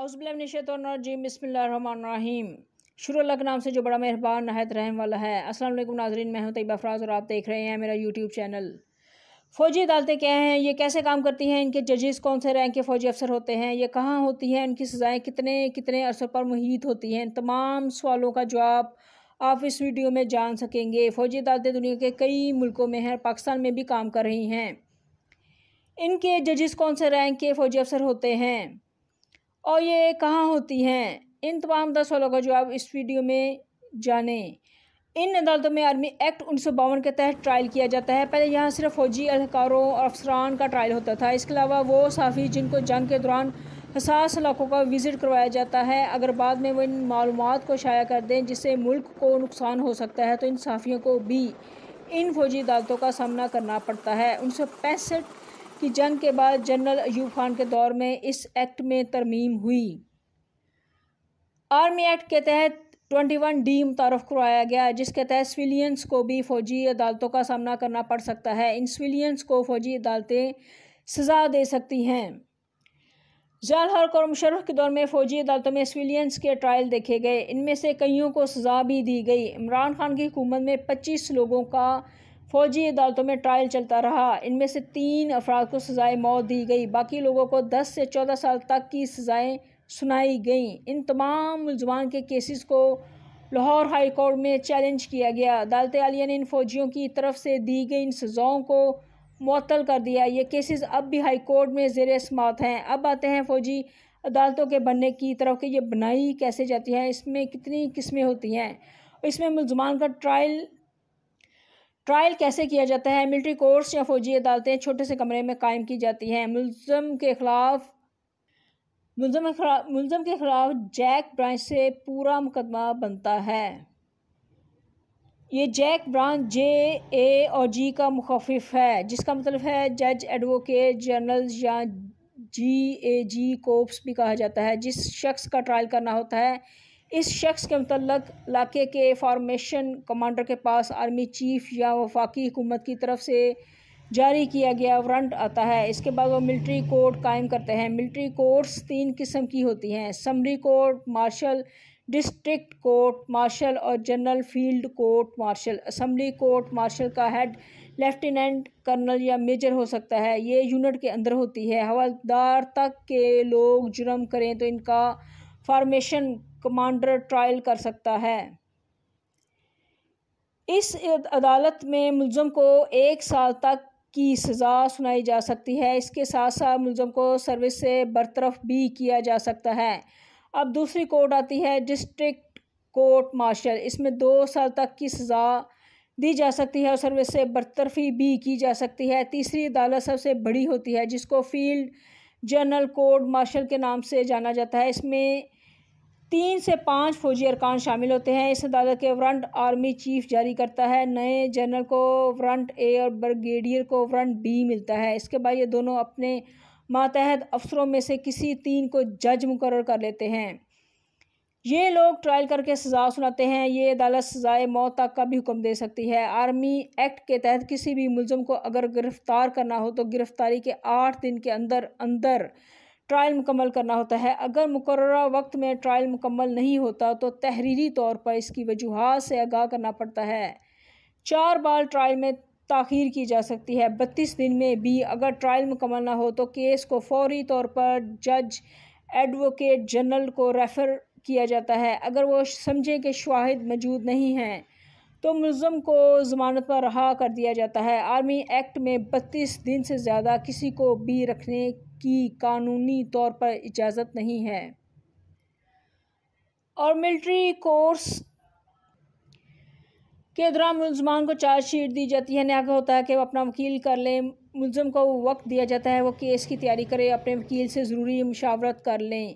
अउज़बिलशतरजीम बसमीम शुरू अल्लाह के नाम से जो बड़ा मेहरबान नहायत रहम वाला है अस्सलाम वालेकुम नाजरीन मैं हूं तयबा अफराज और आप देख रहे हैं मेरा यूट्यूब चैनल फ़ौजी अदालतें क्या हैं ये कैसे काम करती हैं इनके जजेस कौन से रैंक के फ़ौजी अफसर होते हैं ये कहाँ होती हैं इनकी सज़ाएँ कितने कितने अरसों पर मुहित होती हैं तमाम सवालों का जवाब आप इस वीडियो में जान सकेंगे फ़ौजी अदालतें दुनिया के कई मुल्कों में हैं पाकिस्तान में भी काम कर रही हैं इनके जजेस कौन से रैंक के फ़ौजी अफसर होते हैं और ये कहाँ होती हैं इन तमाम दस सवालों का जवाब इस वीडियो में जाने इन अदालतों में आर्मी एक्ट उन्नीस के तहत ट्रायल किया जाता है पहले यहाँ सिर्फ फौजी अधिकारों और अफसरान का ट्रायल होता था इसके अलावा वो साफ़ी जिनको जंग के दौरान हसास इलाकों का विज़िट करवाया जाता है अगर बाद में वो इन मालूम को शाया कर दें जिससे मुल्क को नुकसान हो सकता है तो इन साफ़ियों को भी इन फौजी अदालतों का सामना करना पड़ता है उन्नीस कि जंग के बाद जनरल अयूब खान के दौर में इस एक्ट में तरमीम हुई आर्मी एक्ट के तहत 21 डी मुतारफ़ करवाया गया जिसके तहत सिविलियंस को भी फ़ौजी अदालतों का सामना करना पड़ सकता है इन सिविलियंस को फ़ौजी अदालतें सज़ा दे सकती हैं जाल हर और मुशरफ के दौर में फ़ौजी अदालतों में सिविलियंस के ट्रायल देखे गए इनमें से कईयों को सज़ा भी दी गई इमरान खान की हुकूमत में पच्चीस लोगों का फौजी अदालतों में ट्रायल चलता रहा इनमें से तीन अफराद को सजाए मौत दी गई बाकी लोगों को दस से चौदह साल तक की सजाएं सुनाई गईं इन तमाम मुलजमान के केसेस को लाहौर हाई कोर्ट में चैलेंज किया गया अदालत आलिया ने इन फौजियों की तरफ से दी गई इन सज़ाओं को मअतल कर दिया ये केसेस अब भी हाई कोर्ट में जेर समात हैं अब आते हैं फौजी अदालतों के बनने की तरफ कि ये बनाई कैसे जाती है इसमें कितनी किस्में होती हैं इसमें मुलजमान का ट्रायल ट्रायल कैसे किया जाता है मिलिट्री कोर्ट्स या फौजी अदालतें छोटे से कमरे में कायम की जाती हैं मुलम के खिलाफ मुलम मुलम के खिलाफ जैक ब्रांच से पूरा मुकदमा बनता है ये जैक ब्रांच जे ए और जी का मुखफ है जिसका मतलब है जज एडवोकेट जनरल या जी ए जी कोप्स भी कहा जाता है जिस शख्स का ट्रायल करना होता है इस शख्स के मतलब इलाके के फार्मेशन कमांडर के पास आर्मी चीफ या वफाकी हुकूमत की तरफ से जारी किया गया वारंट आता है इसके बाद वो मिलिट्री कोर्ट कायम करते हैं मिलिट्री कोर्ट्स तीन किस्म की होती हैं summary court martial district court martial और general field court martial assembly court martial का हेड लेफ्टिनेंट कर्नल या मेजर हो सकता है ये यूनिट के अंदर होती है हवलदार तक के लोग जुर्म करें तो इनका फार्मेशन कमांडर ट्रायल कर सकता है इस अदालत में मुलम को एक साल तक की सज़ा सुनाई जा सकती है इसके साथ साथ मुलम को सर्विस से बरतरफ भी किया जा सकता है अब दूसरी कोर्ट आती है डिस्ट्रिक्ट कोर्ट मार्शल इसमें दो साल तक की सज़ा दी जा सकती है और सर्विस से बरतरफी भी की जा सकती है तीसरी अदालत सबसे बड़ी होती है जिसको फील्ड जनरल कोर्ट मार्शल के नाम से जाना जाता है इसमें तीन से पाँच फौजी अरकान शामिल होते हैं इस अदालत के फ्रंट आर्मी चीफ जारी करता है नए जनरल को फ्रंट ए और ब्रिगेडियर को फ्रंट बी मिलता है इसके बाद ये दोनों अपने मातहत अफसरों में से किसी तीन को जज मुकर कर लेते हैं ये लोग ट्रायल करके सजा सुनाते हैं ये अदालत सजाए मौत तक का भी हुक्म दे सकती है आर्मी एक्ट के तहत किसी भी मुलम को अगर गिरफ़्तार करना हो तो गिरफ़्तारी के आठ दिन के अंदर अंदर ट्रायल मुकम्मल करना होता है अगर मुकर वक्त में ट्रायल मुकम्मल नहीं होता तो तहरीरी तौर पर इसकी वजूहत से आगाह करना पड़ता है चार बार ट्रायल में तखीर की जा सकती है बत्तीस दिन में भी अगर ट्रायल मुकम्मल ना हो तो केस को फौरी तौर पर जज एडवोकेट जनरल को रेफ़र किया जाता है अगर वो समझें कि शाहिद मौजूद नहीं हैं तो मुलम को ज़मानत पर रहा कर दिया जाता है आर्मी एक्ट में बत्तीस दिन से ज़्यादा किसी को भी रखने की कानूनी तौर पर इजाज़त नहीं है और मिलिट्री कोर्स के दौरान मुलजमान को चार्जशीट दी जाती है न्याय होता है कि वो अपना वकील कर लें मुलम को वक्त दिया जाता है वो केस की तैयारी करें अपने वकील से ज़रूरी मशावरत कर लें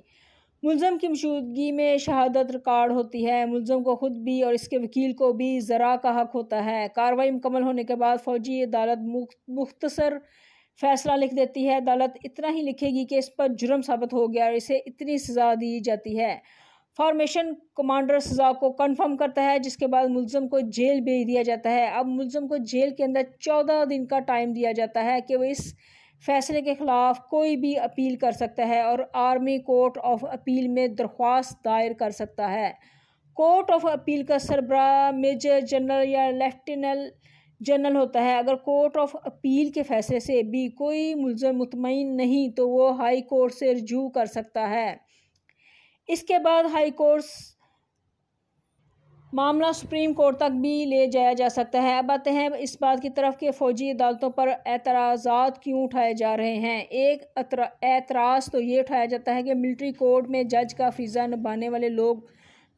मुलम की मशूदगी में शहादत रिकॉर्ड होती है मुलम को ख़ुद भी और इसके वकील को भी ज़रा का हक होता है कार्रवाई मुकम्मल होने के बाद फ़ौजी अदालत मुख्तसर फैसला लिख देती है अदालत इतना ही लिखेगी कि इस पर जुर्म साबित हो गया और इसे इतनी सज़ा दी जाती है फॉर्मेशन कमांडर सज़ा को कन्फर्म करता है जिसके बाद मुलम को जेल भेज दिया जाता है अब मुलम को जेल के अंदर चौदह दिन का टाइम दिया जाता है कि वह इस फैसले के ख़िलाफ़ कोई भी अपील कर सकता है और आर्मी कोर्ट ऑफ अपील में दरख्वास्त दायर कर सकता है कोर्ट ऑफ अपील का सरबरा मेजर जनरल या लेफ्टिनेंट जनरल होता है अगर कोर्ट ऑफ अपील के फैसले से भी कोई मुलम मुतमिन नहीं तो वो हाई कोर्ट से रजू कर सकता है इसके बाद हाई कोर्ट मामला सुप्रीम कोर्ट तक भी ले जाया जा सकता है अब आते हैं इस बात की तरफ कि फ़ौजी अदालतों पर एतराज़ा क्यों उठाए जा रहे हैं एक एतराज़ तो ये उठाया जाता है कि मिलिट्री कोर्ट में जज का फीज़ा निभाने वाले लोग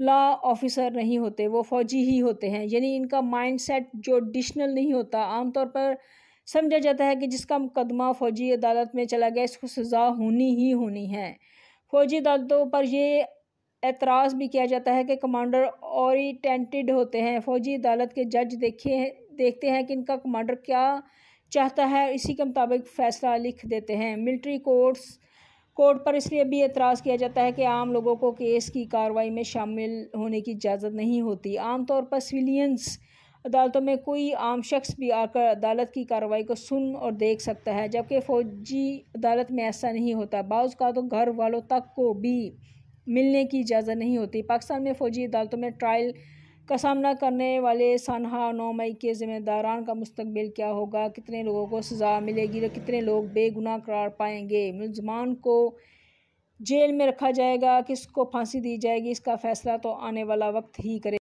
लॉ ऑफिसर नहीं होते वो फ़ौजी ही होते हैं यानी इनका माइंडसेट डिशनल नहीं होता आमतौर पर समझा जाता है कि जिसका मुकदमा फ़ौजी अदालत में चला गया इसको सज़ा होनी ही होनी है फ़ौजी अदालतों पर ये एतराज़ भी किया जाता है कि कमांडर ओरिटेंटेड होते हैं फौजी अदालत के जज देखे देखते हैं कि इनका कमांडर क्या चाहता है इसी के मुताबिक फ़ैसला लिख देते हैं मिलिट्री कोर्ट्स कोर्ट पर इसलिए भी एतराज़ किया जाता है कि आम लोगों को केस की कार्रवाई में शामिल होने की इजाज़त नहीं होती आमतौर पर सिविलियंस अदालतों में कोई आम शख्स भी आकर अदालत की कार्रवाई को सुन और देख सकता है जबकि फ़ौजी अदालत में ऐसा नहीं होता बाज़ का तो घर वालों तक को भी मिलने की इजाज़त नहीं होती पाकिस्तान में फ़ौजी अदालतों में ट्रायल का सामना करने वाले सानहा नौ मई के ज़िम्मेदारान का मुस्तबिल क्या होगा कितने लोगों को सज़ा मिलेगी और कितने लोग बेगुनाह करार पाएंगे मुलजमान को जेल में रखा जाएगा किसको फांसी दी जाएगी इसका फ़ैसला तो आने वाला वक्त ही करे